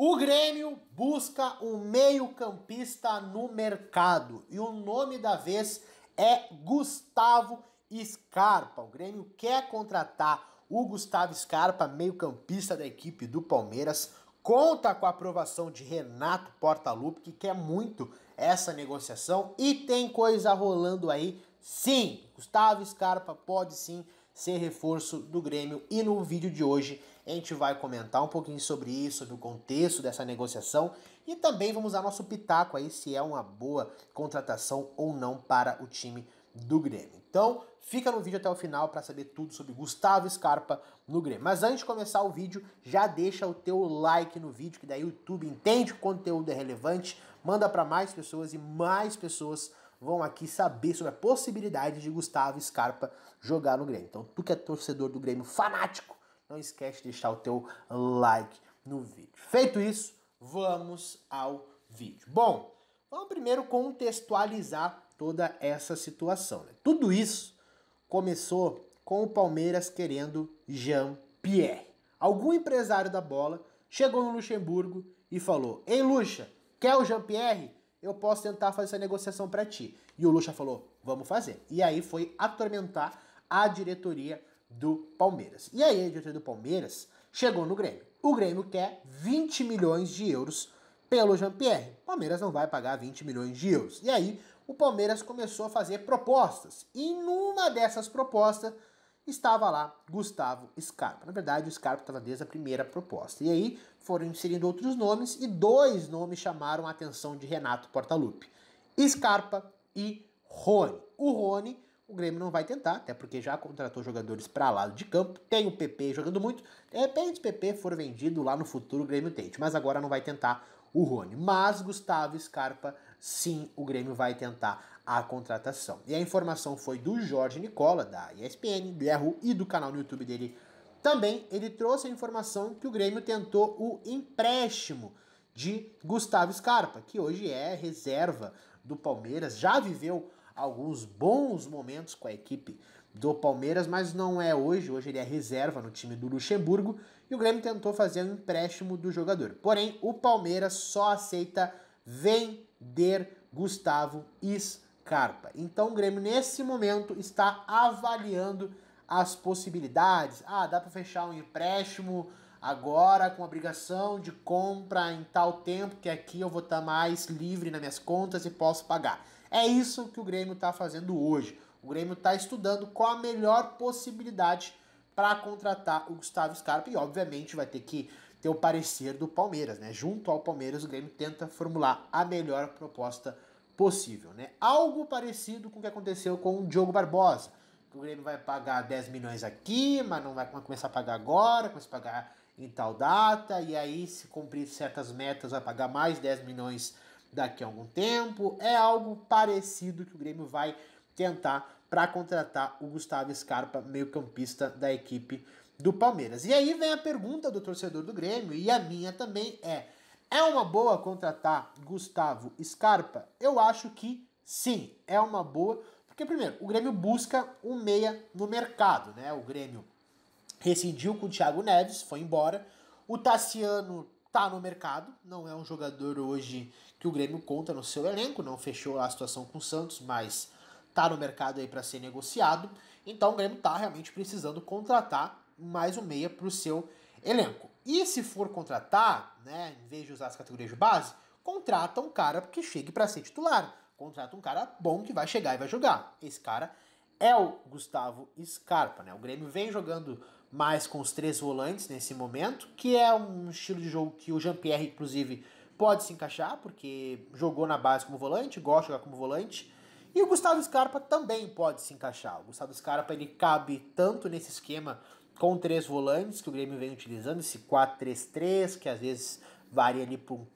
O Grêmio busca um meio-campista no mercado e o nome da vez é Gustavo Scarpa. O Grêmio quer contratar o Gustavo Scarpa, meio-campista da equipe do Palmeiras. Conta com a aprovação de Renato Portaluppi, que quer muito essa negociação e tem coisa rolando aí. Sim, Gustavo Scarpa pode sim ser reforço do Grêmio e no vídeo de hoje a gente vai comentar um pouquinho sobre isso, sobre o contexto dessa negociação e também vamos dar nosso pitaco aí se é uma boa contratação ou não para o time do Grêmio. Então, fica no vídeo até o final para saber tudo sobre Gustavo Scarpa no Grêmio. Mas antes de começar o vídeo, já deixa o teu like no vídeo, que daí o YouTube entende que o conteúdo é relevante, manda para mais pessoas e mais pessoas vão aqui saber sobre a possibilidade de Gustavo Scarpa jogar no Grêmio. Então, tu que é torcedor do Grêmio fanático, não esquece de deixar o teu like no vídeo. Feito isso, vamos ao vídeo. Bom, vamos primeiro contextualizar toda essa situação. Né? Tudo isso começou com o Palmeiras querendo Jean-Pierre. Algum empresário da bola chegou no Luxemburgo e falou: Ei, Luxa, quer o Jean-Pierre? Eu posso tentar fazer essa negociação para ti. E o Luxa falou: Vamos fazer. E aí foi atormentar a diretoria do Palmeiras. E aí a diretoria do Palmeiras chegou no Grêmio. O Grêmio quer 20 milhões de euros pelo Jean-Pierre. O Palmeiras não vai pagar 20 milhões de euros. E aí o Palmeiras começou a fazer propostas. E numa dessas propostas estava lá Gustavo Scarpa. Na verdade, o Scarpa estava desde a primeira proposta. E aí foram inserindo outros nomes e dois nomes chamaram a atenção de Renato Portaluppi. Scarpa e Rony. O Rony o Grêmio não vai tentar, até porque já contratou jogadores para lado de campo. Tem o PP jogando muito. De repente, o PP for vendido lá no futuro, o Grêmio tente. Mas agora não vai tentar o Rony. Mas Gustavo Scarpa, sim, o Grêmio vai tentar a contratação. E a informação foi do Jorge Nicola, da ESPN, do Yahoo e do canal no YouTube dele também. Ele trouxe a informação que o Grêmio tentou o empréstimo de Gustavo Scarpa, que hoje é reserva do Palmeiras, já viveu alguns bons momentos com a equipe do Palmeiras, mas não é hoje. Hoje ele é reserva no time do Luxemburgo e o Grêmio tentou fazer um empréstimo do jogador. Porém, o Palmeiras só aceita vender Gustavo Scarpa. Então, o Grêmio nesse momento está avaliando as possibilidades. Ah, dá para fechar um empréstimo agora com obrigação de compra em tal tempo que aqui eu vou estar tá mais livre nas minhas contas e posso pagar. É isso que o Grêmio está fazendo hoje. O Grêmio está estudando qual a melhor possibilidade para contratar o Gustavo Scarpa e, obviamente, vai ter que ter o parecer do Palmeiras, né? Junto ao Palmeiras, o Grêmio tenta formular a melhor proposta possível, né? Algo parecido com o que aconteceu com o Diogo Barbosa, que o Grêmio vai pagar 10 milhões aqui, mas não vai começar a pagar agora, começa a pagar em tal data, e aí, se cumprir certas metas, vai pagar mais 10 milhões daqui a algum tempo. É algo parecido que o Grêmio vai tentar para contratar o Gustavo Scarpa, meio-campista da equipe do Palmeiras. E aí vem a pergunta do torcedor do Grêmio e a minha também é: é uma boa contratar Gustavo Scarpa? Eu acho que sim, é uma boa, porque primeiro, o Grêmio busca um meia no mercado, né? O Grêmio rescindiu com o Thiago Neves, foi embora. O Tassiano tá no mercado, não é um jogador hoje que o Grêmio conta no seu elenco, não fechou a situação com o Santos, mas tá no mercado aí para ser negociado. Então o Grêmio tá realmente precisando contratar mais um meia para o seu elenco. E se for contratar, né, em vez de usar as categorias de base, contrata um cara que chegue para ser titular. Contrata um cara bom que vai chegar e vai jogar. Esse cara é o Gustavo Scarpa. Né? O Grêmio vem jogando mais com os três volantes nesse momento, que é um estilo de jogo que o Jean-Pierre, inclusive, pode se encaixar, porque jogou na base como volante, gosta de jogar como volante. E o Gustavo Scarpa também pode se encaixar. O Gustavo Scarpa ele cabe tanto nesse esquema com três volantes que o Grêmio vem utilizando, esse 4-3-3, que às vezes varia ali para um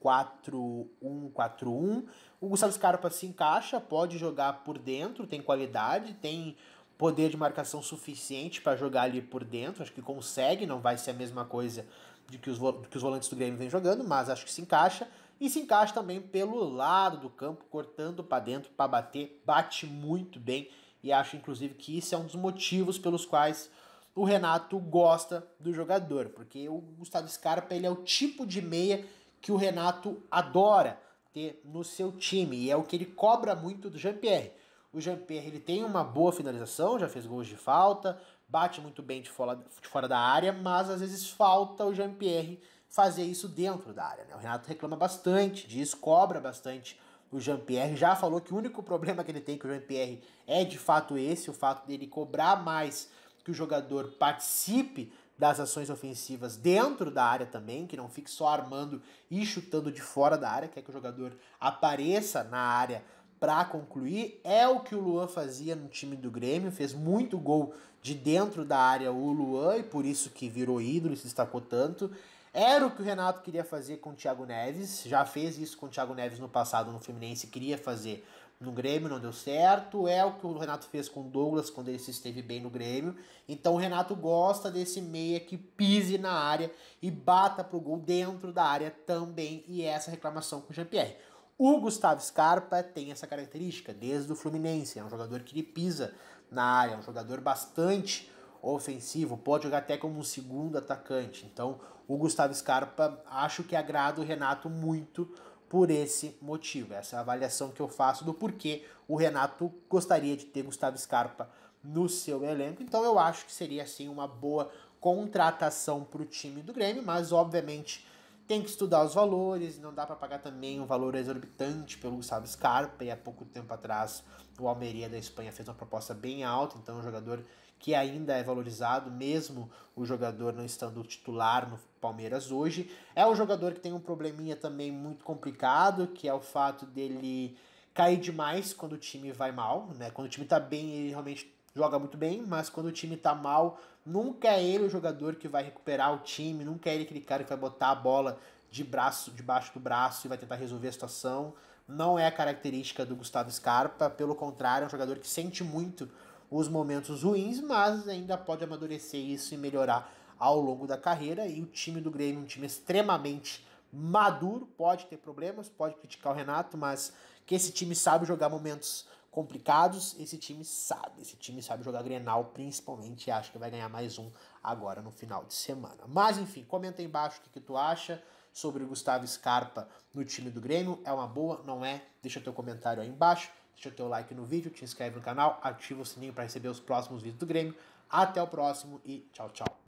4-1-4-1, o Gustavo Scarpa se encaixa, pode jogar por dentro, tem qualidade, tem poder de marcação suficiente para jogar ali por dentro, acho que consegue, não vai ser a mesma coisa de que, os, que os volantes do Grêmio vêm jogando, mas acho que se encaixa. E se encaixa também pelo lado do campo, cortando para dentro para bater, bate muito bem. E acho, inclusive, que isso é um dos motivos pelos quais o Renato gosta do jogador, porque o Gustavo Scarpa ele é o tipo de meia que o Renato adora ter no seu time. E é o que ele cobra muito do Jean-Pierre. O Jean-Pierre ele tem uma boa finalização, já fez gols de falta, bate muito bem de fora, de fora da área, mas às vezes falta o Jean-Pierre fazer isso dentro da área. Né? O Renato reclama bastante disso, cobra bastante o Jean-Pierre. Já falou que o único problema que ele tem com o Jean-Pierre é de fato esse, o fato dele cobrar mais que o jogador participe das ações ofensivas dentro da área também, que não fique só armando e chutando de fora da área, quer que o jogador apareça na área para concluir. É o que o Luan fazia no time do Grêmio, fez muito gol de dentro da área o Luan e por isso que virou ídolo, se destacou tanto. Era o que o Renato queria fazer com o Thiago Neves, já fez isso com o Thiago Neves no passado no Fluminense, queria fazer no Grêmio, não deu certo. É o que o Renato fez com o Douglas quando ele se esteve bem no Grêmio. Então o Renato gosta desse meia que pise na área e bata pro gol dentro da área também. E é essa reclamação com o Jean-Pierre. O Gustavo Scarpa tem essa característica desde o Fluminense. É um jogador que ele pisa na área, é um jogador bastante ofensivo, pode jogar até como um segundo atacante. Então, o Gustavo Scarpa acho que agrada o Renato muito por esse motivo. Essa é a avaliação que eu faço do porquê o Renato gostaria de ter Gustavo Scarpa no seu elenco. Então, eu acho que seria assim uma boa contratação para o time do Grêmio, mas obviamente tem que estudar os valores, não dá para pagar também um valor exorbitante pelo Gustavo Scarpa, e há pouco tempo atrás o Almeria da Espanha fez uma proposta bem alta, então o é jogador que ainda é valorizado, mesmo o jogador não estando titular no Palmeiras hoje. É um jogador que tem um probleminha também muito complicado, que é o fato dele cair demais quando o time vai mal, né? Quando o time tá bem, ele realmente joga muito bem, mas quando o time tá mal, nunca é ele o jogador que vai recuperar o time, nunca é ele aquele cara que vai botar a bola de braço debaixo do braço e vai tentar resolver a situação. Não é a característica do Gustavo Scarpa, pelo contrário, é um jogador que sente muito os momentos ruins, mas ainda pode amadurecer isso e melhorar ao longo da carreira. E o time do Grêmio, um time extremamente maduro, pode ter problemas, pode criticar o Renato, mas que esse time sabe jogar momentos complicados, esse time sabe. Esse time sabe jogar Grenal principalmente e acho que vai ganhar mais um agora no final de semana. Mas enfim, comenta aí embaixo o que, que tu acha sobre o Gustavo Scarpa no time do Grêmio. É uma boa, não é? Deixa teu comentário aí embaixo. Deixa o teu like no vídeo, te inscreve no canal, ativa o sininho para receber os próximos vídeos do Grêmio. Até o próximo e tchau, tchau.